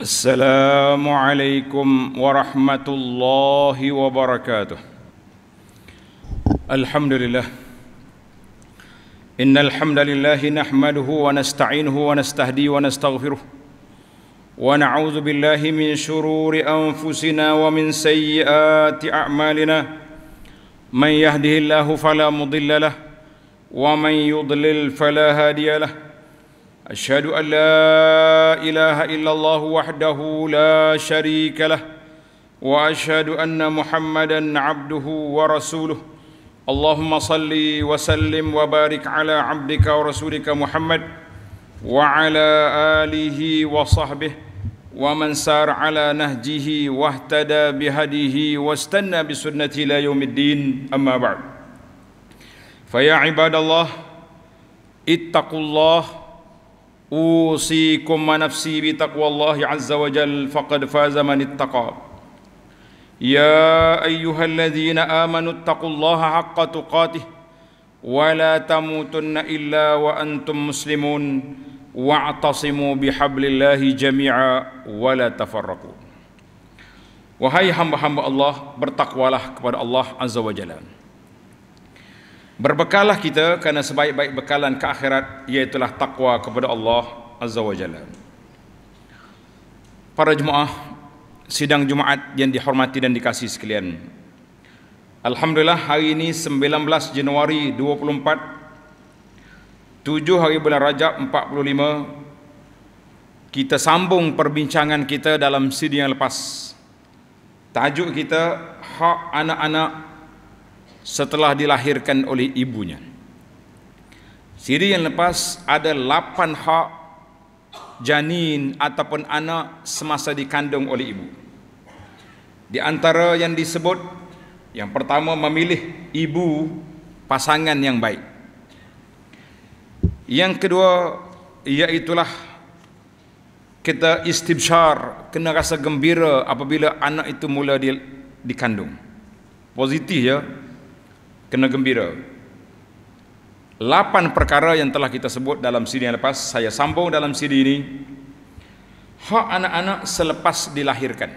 السلام عليكم ورحمة الله وبركاته الحمد لله إن الحمد لله نحمده ونستعينه ونستهديه ونستغفره ونعوذ بالله من شرور أنفسنا ومن سيئات أعمالنا من يهده الله فلا مضل له ومن يضلل فلا هادي له أشهد أن لا إله إلا الله وحده لا شريك له وأشهد أن محمدا عبده ورسوله اللهم صل وسلم وبارك على عبدك ورسولك محمد وعلى آله وصحبه ومن سار على نهجه واهتدى بهديه واستنى بسنته إلى يوم الدين أما بعد فيا عباد الله اتقوا الله أوصيكم ما نفسي بتقوى الله عز وجل فقد فاز من اتقى يا أيها الذين آمنوا اتقوا الله حق تقاته ولا تموتن إلا وأنتم مسلمون واعتصموا بحبل الله جميعا ولا تفرقوا وهي هم هم الله برتقوا الله كبر الله عز وجل Berbekalah kita kerana sebaik-baik bekalan ke akhirat ialah takwa kepada Allah Azza wa Jalla. Para jemaah sidang Jumaat yang dihormati dan dikasihi sekalian. Alhamdulillah hari ini 19 Januari 24 7 hari bulan Rajab 45 kita sambung perbincangan kita dalam sidang yang lepas. Tajuk kita hak anak-anak setelah dilahirkan oleh ibunya. Siri yang lepas ada lapan hak janin ataupun anak semasa dikandung oleh ibu. Di antara yang disebut, yang pertama memilih ibu pasangan yang baik. Yang kedua, iaitulah kita istibsyar, kena rasa gembira apabila anak itu mula di, dikandung. Positif ya, kena gembira. Lapan perkara yang telah kita sebut dalam siri yang lepas, saya sambung dalam siri ini. Hak anak-anak selepas dilahirkan.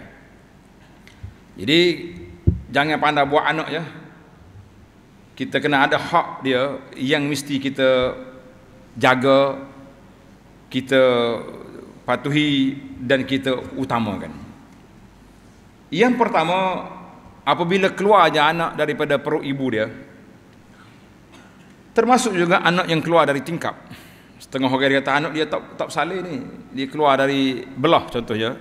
Jadi, jangan pandai buat anak ya. Kita kena ada hak dia yang mesti kita jaga, kita patuhi dan kita utamakan. Yang pertama, apabila keluar je anak daripada perut ibu dia termasuk juga anak yang keluar dari tingkap setengah orang kata anak dia tak tak salih ni dia keluar dari belah contohnya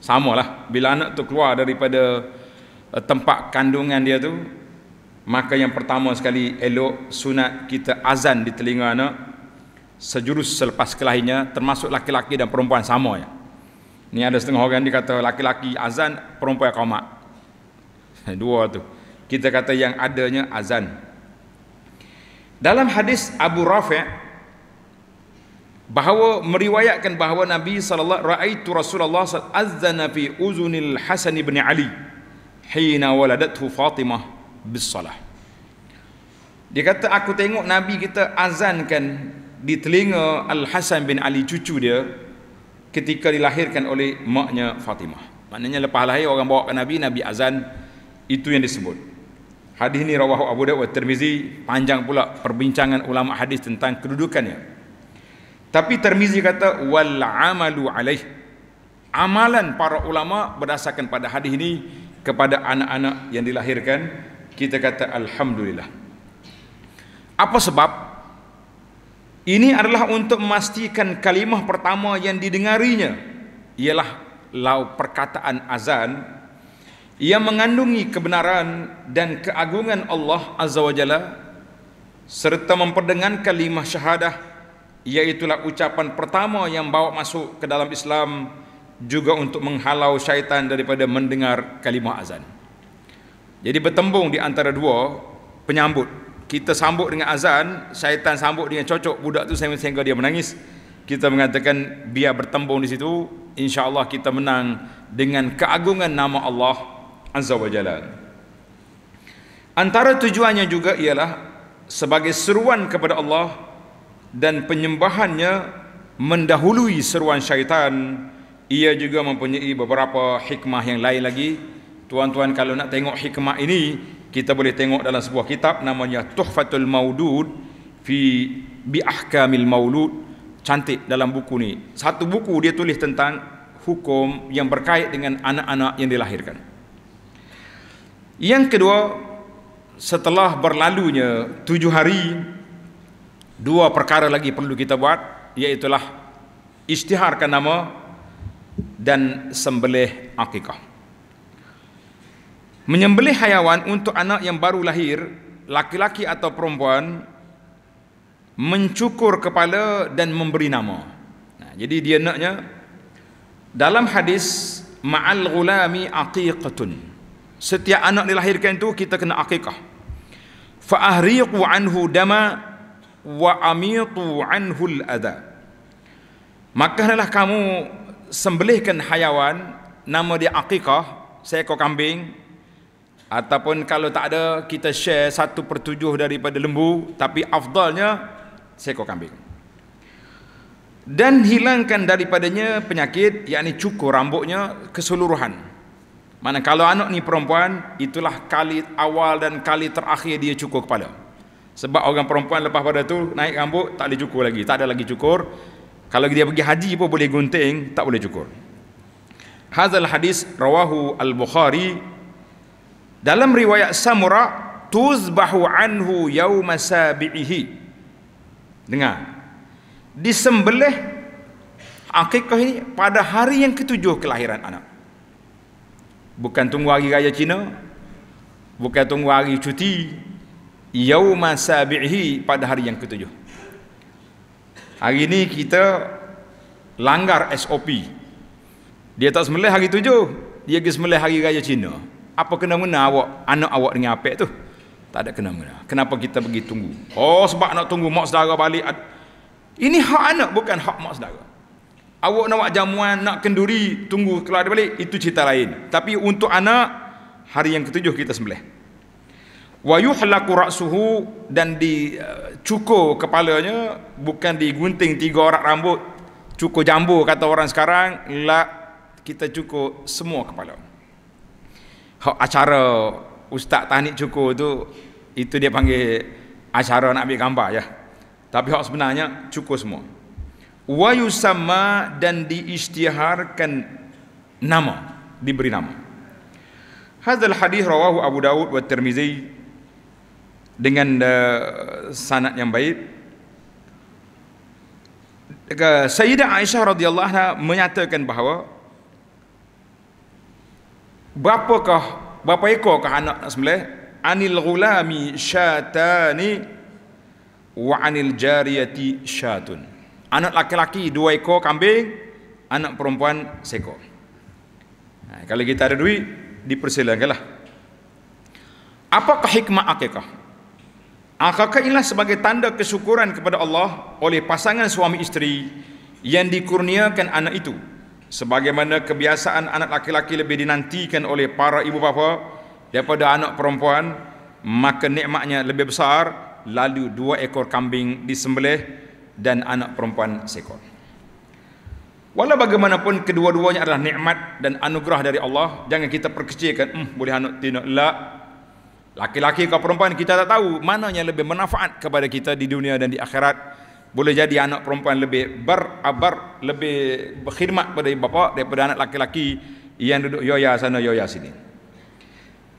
samalah bila anak tu keluar daripada uh, tempat kandungan dia tu maka yang pertama sekali elok sunat kita azan di telinga anak sejurus selepas kelahirnya termasuk laki-laki dan perempuan sama ya ni ada setengah orang dia kata laki-laki azan perempuan qomat Dua tu. Kita kata yang adanya azan. Dalam hadis Abu Rafi' bahawa meriwayatkan bahawa Nabi saw raaitu Rasulullah sallallahu fi uzunil Hasan ibn Ali hina waladathu Fatimah bissalah Dia kata aku tengok Nabi kita azankan di telinga Al Hasan bin Ali cucu dia ketika dilahirkan oleh maknya Fatimah. Maknanya lepas lahir orang bawa ke Nabi, Nabi azan itu yang disebut. Hadis ini rawahu Abu Dawud Tirmizi panjang pula perbincangan ulama hadis tentang kedudukannya. Tapi Tirmizi kata wal amalu alaih. Amalan para ulama berdasarkan pada hadis ini kepada anak-anak yang dilahirkan kita kata alhamdulillah. Apa sebab? Ini adalah untuk memastikan kalimah pertama yang didengarinya ialah lau perkataan azan ia mengandungi kebenaran dan keagungan Allah Azza wa Jalla serta memperdengar kalimah syahadah iaitulah ucapan pertama yang bawa masuk ke dalam Islam juga untuk menghalau syaitan daripada mendengar kalimah azan jadi bertembung di antara dua penyambut kita sambut dengan azan syaitan sambut dengan cocok budak tu sehingga dia menangis kita mengatakan biar bertembung di situ insya Allah kita menang dengan keagungan nama Allah Azza wa Jalla. Antara tujuannya juga ialah sebagai seruan kepada Allah dan penyembahannya mendahului seruan syaitan. Ia juga mempunyai beberapa hikmah yang lain lagi. Tuan-tuan kalau nak tengok hikmah ini, kita boleh tengok dalam sebuah kitab namanya Tuhfatul Maudud fi bi ahkamil maulud cantik dalam buku ni satu buku dia tulis tentang hukum yang berkait dengan anak-anak yang dilahirkan yang kedua, setelah berlalunya tujuh hari, dua perkara lagi perlu kita buat, iaitulah istiharkan nama dan sembelih akikah. Menyembelih hayawan untuk anak yang baru lahir, laki-laki atau perempuan, mencukur kepala dan memberi nama. Nah, jadi dia naknya dalam hadis ma'al gulami aqiqatun setiap anak dilahirkan itu kita kena akikah fa ahriqu anhu dama wa amitu anhu al adha maka hendaklah kamu sembelihkan hayawan nama dia akikah seekor kambing ataupun kalau tak ada kita share satu per tujuh daripada lembu tapi afdalnya seekor kambing dan hilangkan daripadanya penyakit yakni cukur rambutnya keseluruhan mana kalau anak ni perempuan, itulah kali awal dan kali terakhir dia cukur kepala. Sebab orang perempuan lepas pada tu naik rambut tak boleh cukur lagi, tak ada lagi cukur. Kalau dia pergi haji pun boleh gunting, tak boleh cukur. Hazal hadis rawahu al-Bukhari dalam riwayat Samura tuzbahu anhu yauma sabi'ihi. Dengar. Disembelih akikah ini pada hari yang ketujuh kelahiran anak bukan tunggu hari raya Cina bukan tunggu hari cuti yauma sabihi pada hari yang ketujuh hari ini kita langgar SOP dia tak semelih hari tujuh dia pergi semelih hari raya Cina apa kena mengena awak anak awak dengan apek tu tak ada kena mengena kenapa kita pergi tunggu oh sebab nak tunggu mak saudara balik ini hak anak bukan hak mak saudara Awak nak buat jamuan, nak kenduri, tunggu keluar balik, itu cerita lain. Tapi untuk anak, hari yang ketujuh kita sembelih. Wa yuhlaku ra'suhu dan dicukur eh, kepalanya, bukan digunting tiga orang rambut, cukur jambu kata orang sekarang, lah kita cukur semua kepala. Hak acara Ustaz Tahnik cukur tu, itu dia panggil acara nak ambil gambar ya. Tapi hak sebenarnya cukur semua wa yusamma dan diisytiharkan nama diberi nama hadzal hadis rawahu abu daud wa tirmizi dengan uh, sanad yang baik Sayyidah Aisyah radhiyallahu anha menyatakan bahawa berapakah berapa ekor kah anak nak sembelih anil ghulami syatani wa anil jariyati syatun anak laki-laki dua ekor kambing, anak perempuan seekor. Nah, ha, kalau kita ada duit, dipersilakanlah. Apakah hikmah akikah? Akikah inilah sebagai tanda kesyukuran kepada Allah oleh pasangan suami isteri yang dikurniakan anak itu. Sebagaimana kebiasaan anak laki-laki lebih dinantikan oleh para ibu bapa daripada anak perempuan, maka nikmatnya lebih besar lalu dua ekor kambing disembelih dan anak perempuan seekor. Walau bagaimanapun kedua-duanya adalah nikmat dan anugerah dari Allah, jangan kita perkecilkan, hmm, boleh anak tino la. Laki-laki ke perempuan kita tak tahu mana yang lebih manfaat kepada kita di dunia dan di akhirat. Boleh jadi anak perempuan lebih berabar, lebih berkhidmat kepada ibu bapa daripada anak laki-laki yang duduk yoya sana yoya sini.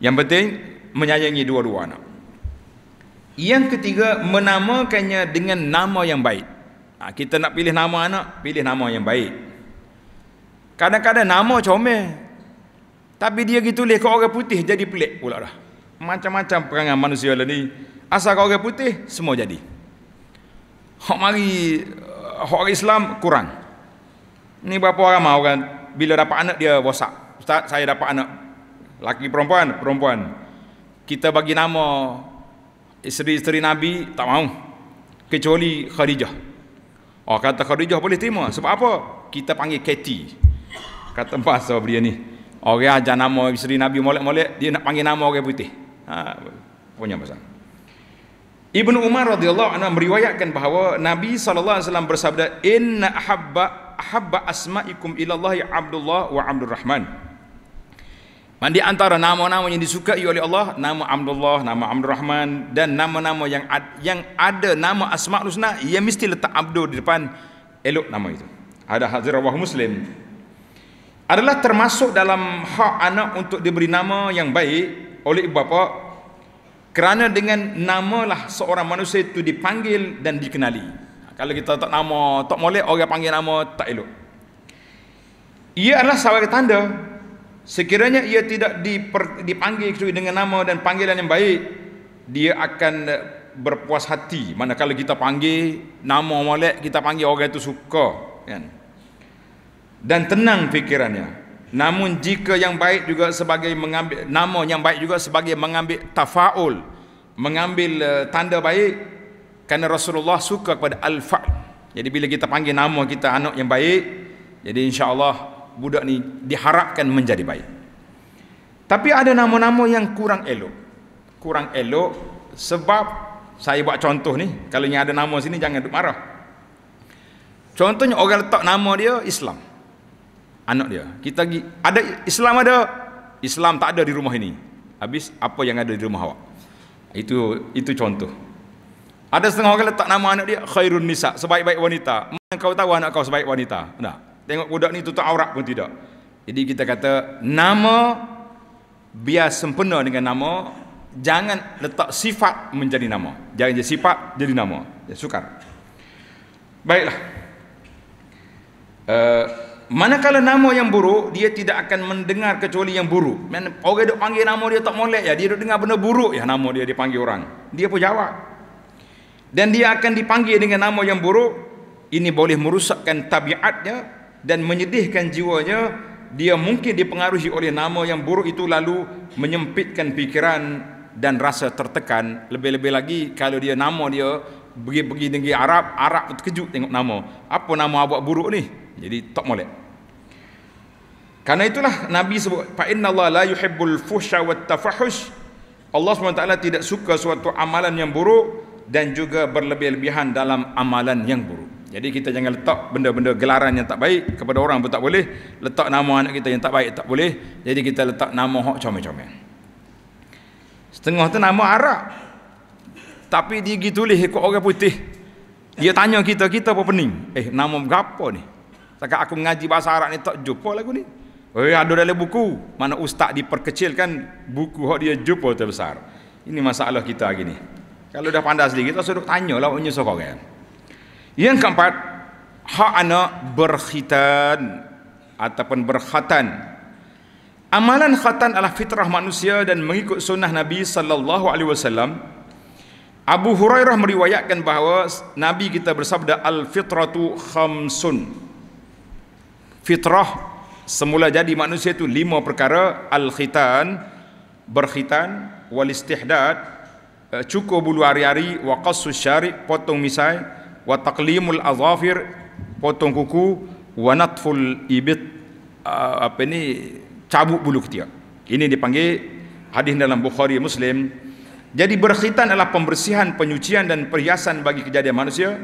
Yang penting menyayangi dua-dua anak. Yang ketiga menamakannya dengan nama yang baik. Ha, kita nak pilih nama anak, pilih nama yang baik. Kadang-kadang nama comel. Tapi dia gitu tulis ke orang putih jadi pelik pula dah. Macam-macam perangai manusia lah ni. Asal orang putih, semua jadi. Hak mari, eh, hak Islam kurang. Ni berapa orang mah orang bila dapat anak dia bosak. Ustaz, saya dapat anak laki perempuan, perempuan. Kita bagi nama isteri-isteri Nabi tak mau. Kecuali Khadijah. Oh kata Khadijah boleh terima. Sebab apa? Kita panggil Katie. Kata bahasa dia ni. Orang aja nama isteri Nabi molek-molek, dia nak panggil nama orang putih. Ha, punya pasal. Ibnu Umar radhiyallahu anhu meriwayatkan bahawa Nabi saw bersabda, "Inna habba habba asma'ikum ila Allah ya Abdullah wa Abdurrahman." Rahman. Mandi antara nama-nama yang disukai oleh Allah, nama Abdullah, nama Abdul Rahman dan nama-nama yang ad, yang ada nama Asma'ul Husna, ia mesti letak Abdul di depan elok nama itu. Ada hadir Allah Muslim. Adalah termasuk dalam hak anak untuk diberi nama yang baik oleh ibu bapa kerana dengan namalah seorang manusia itu dipanggil dan dikenali. Ha, kalau kita tak nama, tak boleh orang panggil nama tak elok. Ia adalah sebagai tanda Sekiranya ia tidak dipanggil kecuali dengan nama dan panggilan yang baik, dia akan eh, berpuas hati. Manakala kita panggil nama molek, kita panggil orang itu suka. Kan? Dan tenang fikirannya. Namun jika yang baik juga sebagai mengambil nama yang baik juga sebagai mengambil tafaul, mengambil eh, tanda baik kerana Rasulullah suka kepada al-fa'l. Jadi bila kita panggil nama kita anak yang baik, jadi insya-Allah budak ni diharapkan menjadi baik. Tapi ada nama-nama yang kurang elok. Kurang elok sebab saya buat contoh ni, kalau ni ada nama sini jangan duk marah. Contohnya orang letak nama dia Islam. Anak dia. Kita pergi, ada Islam ada, Islam tak ada di rumah ini. Habis apa yang ada di rumah awak? Itu itu contoh. Ada setengah orang letak nama anak dia Khairun Nisa, sebaik-baik wanita. Mana kau tahu anak kau sebaik wanita? Tak. Nah. Tengok budak ni tutup aurat pun tidak. Jadi kita kata nama biar sempena dengan nama, jangan letak sifat menjadi nama. Jangan jadi sifat jadi nama. Ya, sukar. Baiklah. Uh, manakala nama yang buruk, dia tidak akan mendengar kecuali yang buruk. Man, orang dia panggil nama dia tak molek ya, dia duk dengar benda buruk ya nama dia dipanggil orang. Dia pun jawab. Dan dia akan dipanggil dengan nama yang buruk, ini boleh merusakkan tabiatnya dan menyedihkan jiwanya dia mungkin dipengaruhi oleh nama yang buruk itu lalu menyempitkan fikiran dan rasa tertekan lebih-lebih lagi kalau dia nama dia pergi-pergi negeri Arab Arab terkejut tengok nama apa nama awak buruk ni jadi tak molek karena itulah Nabi sebut fa innallaha la yuhibbul fuhsha wat tafahush Allah SWT tidak suka suatu amalan yang buruk dan juga berlebih-lebihan dalam amalan yang buruk. Jadi kita jangan letak benda-benda gelaran yang tak baik kepada orang pun tak boleh. Letak nama anak kita yang tak baik tak boleh. Jadi kita letak nama hok comel-comel. Setengah tu nama Arab. Tapi dia pergi tulis ikut orang putih. Dia tanya kita, kita apa pening? Eh, nama berapa ni? Takkan aku ngaji bahasa Arab ni tak jumpa lagu ni. Oh Eh, ada dalam buku. Mana ustaz diperkecilkan, buku hok dia jumpa terbesar. Ini masalah kita hari ni. Kalau dah pandai sedikit, kita suruh tanya lah orang yang yang keempat, hak anak berkhitan ataupun berkhatan. Amalan khatan adalah fitrah manusia dan mengikut sunnah Nabi sallallahu alaihi wasallam. Abu Hurairah meriwayatkan bahawa Nabi kita bersabda al-fitratu khamsun. Fitrah semula jadi manusia itu lima perkara al-khitan berkhitan wal istihdad eh, cukur bulu hari-hari wa qassu potong misai wa taqlimul azafir potong kuku wa natful ibit apa ni cabut bulu ketiak ini dipanggil hadis dalam Bukhari Muslim jadi berkhitan adalah pembersihan penyucian dan perhiasan bagi kejadian manusia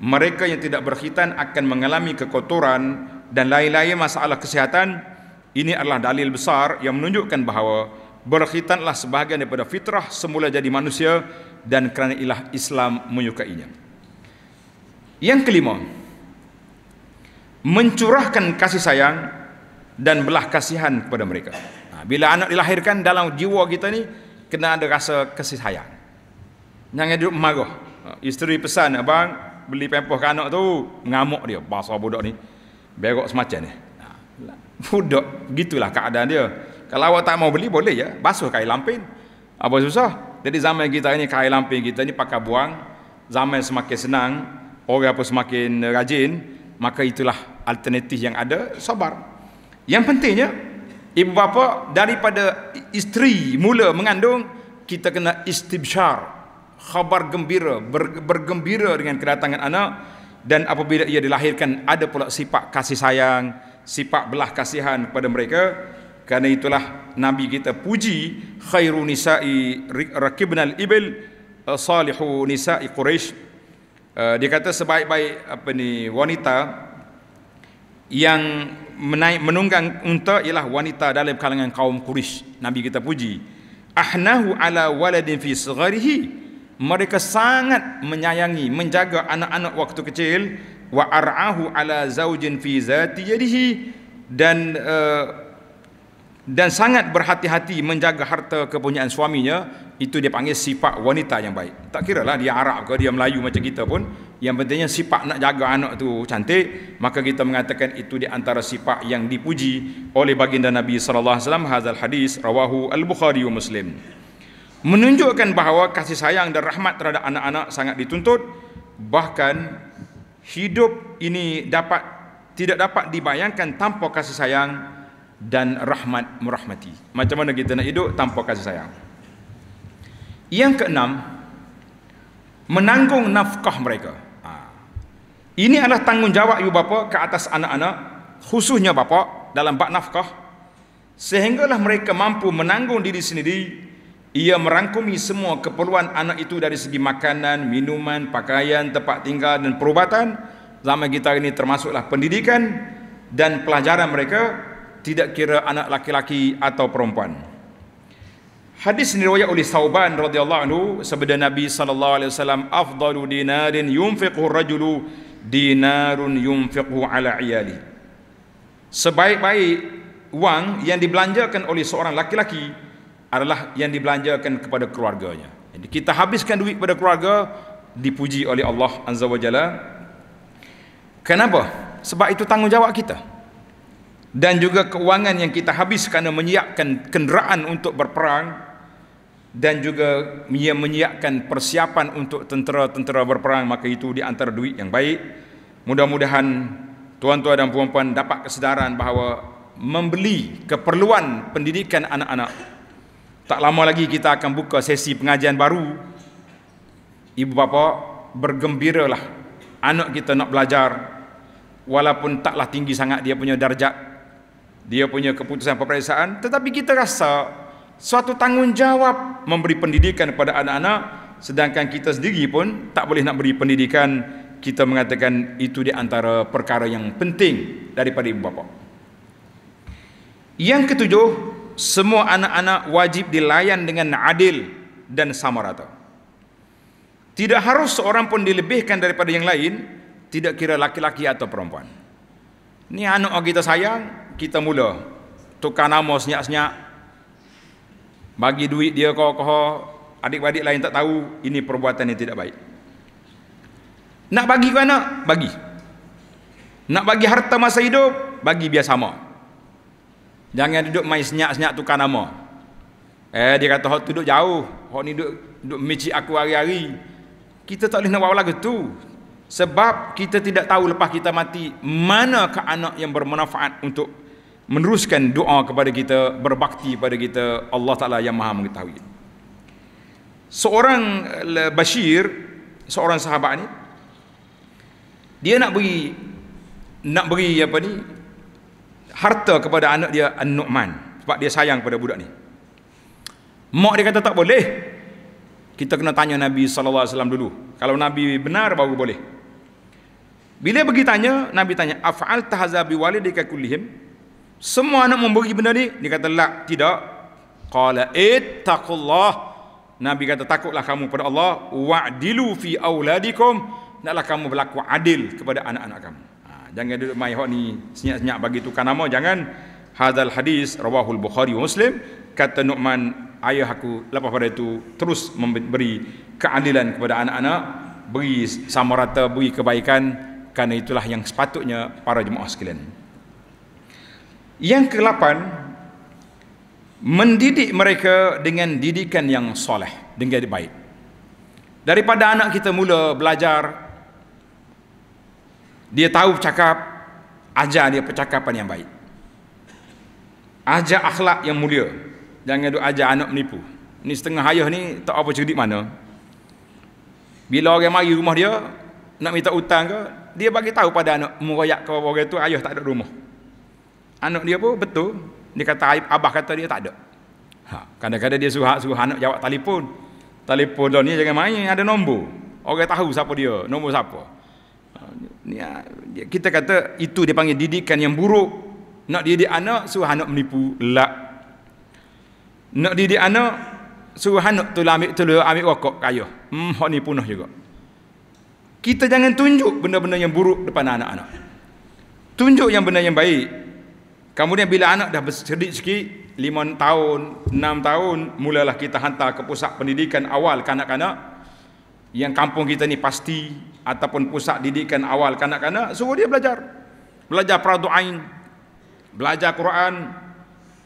mereka yang tidak berkhitan akan mengalami kekotoran dan lain-lain masalah kesihatan ini adalah dalil besar yang menunjukkan bahawa berkhitanlah sebahagian daripada fitrah semula jadi manusia dan kerana ilah Islam menyukainya. Yang kelima, mencurahkan kasih sayang dan belah kasihan kepada mereka. Ha, bila anak dilahirkan dalam jiwa kita ni kena ada rasa kasih sayang. Jangan duduk marah. Ha, isteri pesan abang beli pempoh ke anak tu, mengamuk dia pasal budak ni. Berok semacam ni. Ha, lah, budak gitulah keadaan dia. Kalau awak tak mau beli boleh ya, basuh kain lampin. Apa susah? Jadi zaman kita ni kain lampin kita ni pakai buang. Zaman semakin senang, orang apa semakin rajin maka itulah alternatif yang ada sabar yang pentingnya ibu bapa daripada isteri mula mengandung kita kena istibshar khabar gembira ber, bergembira dengan kedatangan anak dan apabila ia dilahirkan ada pula sifat kasih sayang sifat belah kasihan kepada mereka kerana itulah nabi kita puji khairu nisa'i rakibnal ibil eh, salihu nisa'i quraish Eh, dia kata sebaik-baik apa ni wanita yang menaik menunggang unta ialah wanita dalam kalangan kaum Quraisy. Nabi kita puji. Ahnahu ala waladin fi sigharihi. Mereka sangat menyayangi, menjaga anak-anak waktu kecil wa arahu ala zaujin fi zati yadihi dan uh, dan sangat berhati-hati menjaga harta kepunyaan suaminya itu dia panggil sifat wanita yang baik tak kira lah dia Arab ke dia Melayu macam kita pun yang pentingnya sifat nak jaga anak tu cantik maka kita mengatakan itu di antara sifat yang dipuji oleh baginda Nabi sallallahu alaihi wasallam hadzal hadis rawahu al-Bukhari wa Muslim menunjukkan bahawa kasih sayang dan rahmat terhadap anak-anak sangat dituntut bahkan hidup ini dapat tidak dapat dibayangkan tanpa kasih sayang dan rahmat merahmati macam mana kita nak hidup tanpa kasih sayang yang keenam, menanggung nafkah mereka. Ha. Ini adalah tanggungjawab ibu bapa ke atas anak-anak, khususnya bapa dalam bak nafkah. Sehinggalah mereka mampu menanggung diri sendiri, ia merangkumi semua keperluan anak itu dari segi makanan, minuman, pakaian, tempat tinggal dan perubatan. Zaman kita ini termasuklah pendidikan dan pelajaran mereka, tidak kira anak laki-laki atau perempuan. Hadis diriwayat oleh Sauban radhiyallahu anhu sabda Nabi sallallahu alaihi wasallam afdalu dinarin yunfiquhu rajulu dinarun yunfiquhu ala iyali. Sebaik-baik wang yang dibelanjakan oleh seorang laki-laki adalah yang dibelanjakan kepada keluarganya. Jadi kita habiskan duit pada keluarga dipuji oleh Allah azza wajalla. Kenapa? Sebab itu tanggungjawab kita. Dan juga keuangan yang kita habis kerana menyiapkan kenderaan untuk berperang, dan juga ia menyiapkan persiapan untuk tentera-tentera berperang maka itu di antara duit yang baik mudah-mudahan tuan-tuan dan puan-puan dapat kesedaran bahawa membeli keperluan pendidikan anak-anak tak lama lagi kita akan buka sesi pengajian baru ibu bapa bergembiralah anak kita nak belajar walaupun taklah tinggi sangat dia punya darjat dia punya keputusan peperiksaan tetapi kita rasa suatu tanggungjawab memberi pendidikan kepada anak-anak sedangkan kita sendiri pun tak boleh nak beri pendidikan kita mengatakan itu di antara perkara yang penting daripada ibu bapa. Yang ketujuh, semua anak-anak wajib dilayan dengan adil dan sama rata. Tidak harus seorang pun dilebihkan daripada yang lain, tidak kira laki-laki atau perempuan. Ni anak kita sayang, kita mula tukar nama senyap-senyap, bagi duit dia kau kau adik-adik lain tak tahu ini perbuatan yang tidak baik nak bagi ke anak bagi nak bagi harta masa hidup bagi biar sama jangan duduk main senyak senyap tukar nama eh dia kata hok tu duduk jauh hok ni duduk duduk mici aku hari-hari kita tak boleh nak buat lagu tu sebab kita tidak tahu lepas kita mati mana ke anak yang bermanfaat untuk meneruskan doa kepada kita, berbakti kepada kita, Allah Ta'ala yang maha mengetahui. Seorang eh, Bashir, seorang sahabat ni, dia nak beri, nak beri apa ni, harta kepada anak dia, An-Nu'man. Sebab dia sayang kepada budak ni. Mak dia kata tak boleh. Kita kena tanya Nabi SAW dulu. Kalau Nabi benar baru boleh. Bila pergi tanya, Nabi tanya, Af'al tahazabi walidika kullihim. Semua anak memberi benda ni. Dia kata, lak, tidak. Qala ittaqullah. Nabi kata, takutlah kamu kepada Allah. Wa'dilu fi awladikum. Naklah kamu berlaku adil kepada anak-anak kamu. Ha, jangan duduk main hok ni senyap-senyap bagi tukar nama. Jangan. Hadal hadis rawahul Bukhari Muslim. Kata Nu'man, ayah aku lepas pada itu terus memberi keadilan kepada anak-anak. Beri sama rata, beri kebaikan. Kerana itulah yang sepatutnya para jemaah sekalian. Yang ke-8 mendidik mereka dengan didikan yang soleh dengan yang baik. Daripada anak kita mula belajar dia tahu cakap ajar dia percakapan yang baik. Ajar akhlak yang mulia. Jangan duk ajar anak menipu. Ni setengah ayah ni tak apa cerdik mana. Bila orang mari rumah dia nak minta hutang ke, dia bagi tahu pada anak merayak ke orang tu ayah tak ada rumah anak dia pun betul dia kata abah kata dia tak ada ha. kadang-kadang dia suruh, suruh anak jawab telefon telefon dia ni jangan main ada nombor orang tahu siapa dia nombor siapa ha, ha, kita kata itu dia panggil didikan yang buruk nak didik anak suruh anak menipu lak nak didik anak suruh anak tu ambil tu ambil rokok kaya hmm hok ni punah juga kita jangan tunjuk benda-benda yang buruk depan anak-anak tunjuk yang benda yang baik Kemudian bila anak dah bercerdik sikit, 5 tahun, 6 tahun, mulalah kita hantar ke pusat pendidikan awal kanak-kanak. Yang kampung kita ni pasti ataupun pusat didikan awal kanak-kanak, suruh dia belajar. Belajar peradu'ain, belajar Quran,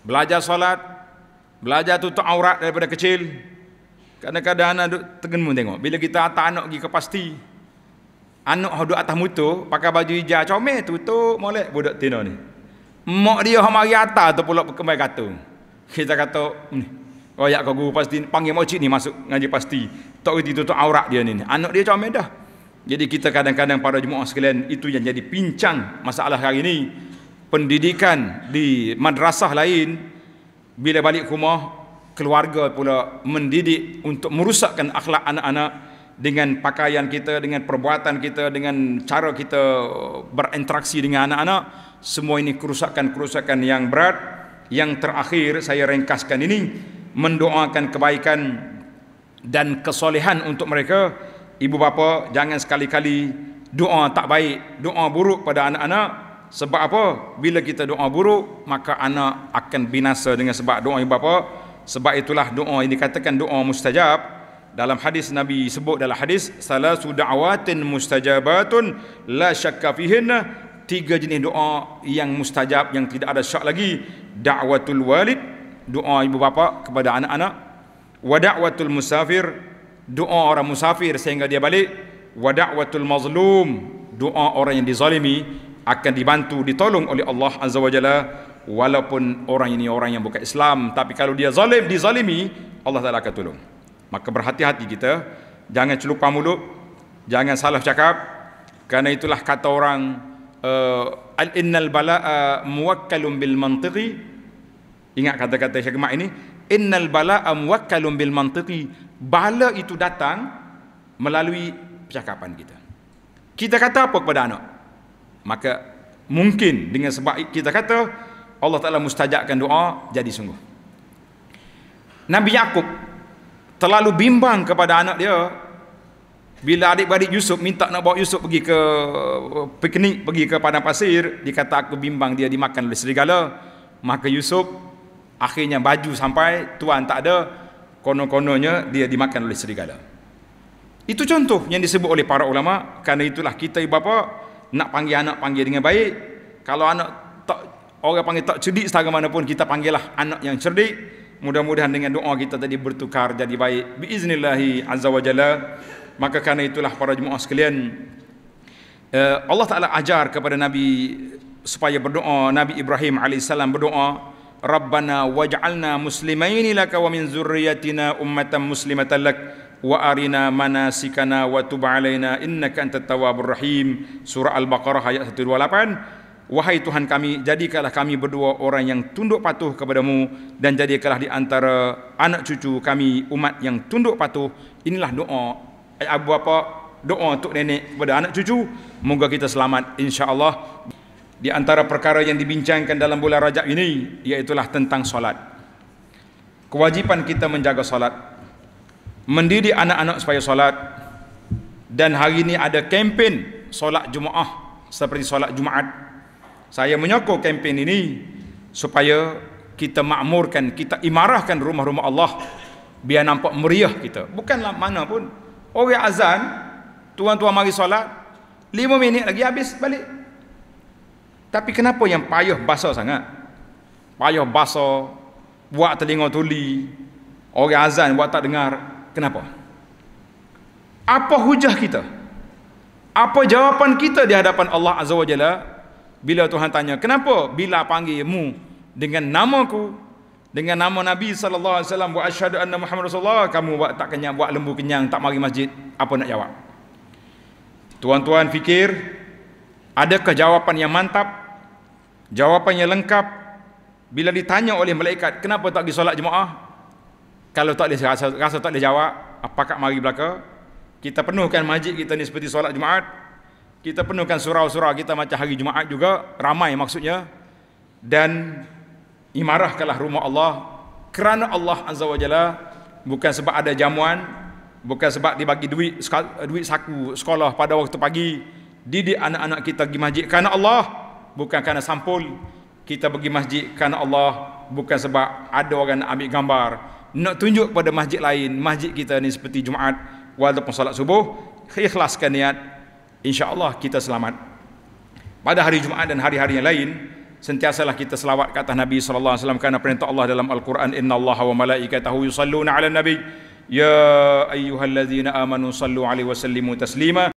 belajar solat, belajar tutup aurat daripada kecil. Kadang-kadang anak duduk tergenmu tengok. Bila kita hantar anak pergi ke pasti, anak duduk atas motor, pakai baju hijau, comel tutup molek budak tino ni. Mak dia hang mari atas tu pula kembali kata. Kita kata, royak kau guru pasti panggil mak ni masuk ngaji pasti. Tak reti tutup aurat dia ni. Anak dia comel dah. Jadi kita kadang-kadang pada jemaah sekalian itu yang jadi pincang masalah hari ini. Pendidikan di madrasah lain bila balik rumah keluarga pula mendidik untuk merusakkan akhlak anak-anak dengan pakaian kita, dengan perbuatan kita, dengan cara kita berinteraksi dengan anak-anak, semua ini kerusakan-kerusakan yang berat. Yang terakhir saya ringkaskan ini mendoakan kebaikan dan kesolehan untuk mereka. Ibu bapa jangan sekali-kali doa tak baik, doa buruk pada anak-anak. Sebab apa? Bila kita doa buruk, maka anak akan binasa dengan sebab doa ibu bapa. Sebab itulah doa yang dikatakan doa mustajab dalam hadis Nabi sebut dalam hadis salasu da'watin mustajabatun la syakka tiga jenis doa yang mustajab yang tidak ada syak lagi da'watul walid doa ibu bapa kepada anak-anak wa da'watul musafir doa orang musafir sehingga dia balik wa da'watul mazlum doa orang yang dizalimi akan dibantu ditolong oleh Allah azza wajalla walaupun orang ini orang yang bukan Islam tapi kalau dia zalim dizalimi Allah Taala akan tolong Maka berhati-hati kita, jangan celupa mulut, jangan salah cakap. Kerana itulah kata orang eh, al innal bala'a muwakkalun bil mantiqi. Ingat kata-kata Syekh Mak ini, innal bala'a muwakkalun bil mantiqi. Bala itu datang melalui percakapan kita. Kita kata apa kepada anak? Maka mungkin dengan sebab kita kata Allah Taala mustajabkan doa jadi sungguh. Nabi Yakub terlalu bimbang kepada anak dia bila adik-adik Yusuf minta nak bawa Yusuf pergi ke uh, piknik pergi ke padang pasir dia kata aku bimbang dia dimakan oleh serigala maka Yusuf akhirnya baju sampai tuan tak ada konon kononya dia dimakan oleh serigala itu contoh yang disebut oleh para ulama kerana itulah kita ibu bapa nak panggil anak panggil dengan baik kalau anak tak orang panggil tak cerdik setara mana pun kita panggil lah anak yang cerdik Mudah-mudahan dengan doa kita tadi bertukar jadi baik. Biiznillahi azza wa jalla. Maka karena itulah para jemaah sekalian. Eh, Allah Ta'ala ajar kepada Nabi supaya berdoa. Nabi Ibrahim AS berdoa. Rabbana waj'alna muslimaini laka wa min zurriyatina ummatan muslimatan lak wa arina manasikana wa tub innaka antat tawwabur rahim surah al-baqarah ayat 128 Wahai Tuhan kami, jadikanlah kami berdua orang yang tunduk patuh kepadamu dan jadikanlah di antara anak cucu kami umat yang tunduk patuh. Inilah doa eh, abu bapa, doa untuk nenek kepada anak cucu. Moga kita selamat insya-Allah. Di antara perkara yang dibincangkan dalam bulan Rajab ini ialah tentang solat. Kewajipan kita menjaga solat. Mendidik anak-anak supaya solat. Dan hari ini ada kempen solat Jumaah seperti solat Jumaat saya menyokong kempen ini supaya kita makmurkan, kita imarahkan rumah-rumah Allah biar nampak meriah kita. Bukanlah mana pun. Orang azan, tuan-tuan mari solat, lima minit lagi habis balik. Tapi kenapa yang payah basah sangat? Payah basah, buat telinga tuli, orang azan buat tak dengar. Kenapa? Apa hujah kita? Apa jawapan kita di hadapan Allah Azza wa Jalla bila Tuhan tanya, kenapa bila panggil mu dengan namaku, dengan nama Nabi sallallahu alaihi wasallam buat asyhadu anna Muhammad rasulullah kamu buat tak kenyang buat lembu kenyang tak mari masjid apa nak jawab Tuan-tuan fikir adakah jawapan yang mantap jawapan yang lengkap bila ditanya oleh malaikat kenapa tak pergi solat jemaah kalau tak dia rasa, rasa tak dia jawab apakah mari belaka kita penuhkan masjid kita ni seperti solat jumaat kita penuhkan surau-surau kita macam hari Jumaat juga ramai maksudnya dan imarahkanlah rumah Allah kerana Allah Azza wa Jalla bukan sebab ada jamuan bukan sebab dibagi duit duit saku sekolah pada waktu pagi didik anak-anak kita pergi masjid kerana Allah bukan kerana sampul kita pergi masjid kerana Allah bukan sebab ada orang nak ambil gambar nak tunjuk pada masjid lain masjid kita ni seperti Jumaat walaupun salat subuh ikhlaskan niat insyaallah kita selamat pada hari Jumaat dan hari-hari yang lain sentiasalah kita selawat kata Nabi sallallahu alaihi wasallam kerana perintah Allah dalam Al-Quran Inna Allah wa malaikatahu yusalluna 'ala nabi ya ayyuhallazina amanu sallu 'alaihi wa sallimu taslima